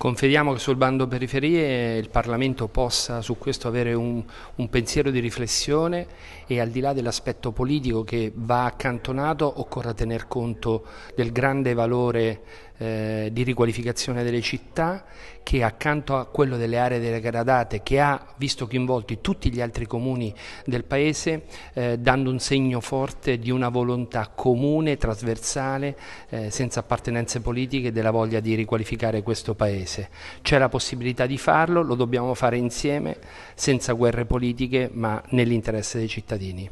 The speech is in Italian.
Confediamo che sul bando periferie il Parlamento possa su questo avere un, un pensiero di riflessione e al di là dell'aspetto politico che va accantonato occorra tener conto del grande valore eh, di riqualificazione delle città che accanto a quello delle aree degradate che ha visto coinvolti tutti gli altri comuni del Paese eh, dando un segno forte di una volontà comune, trasversale, eh, senza appartenenze politiche della voglia di riqualificare questo Paese. Paese. C'è la possibilità di farlo, lo dobbiamo fare insieme, senza guerre politiche, ma nell'interesse dei cittadini.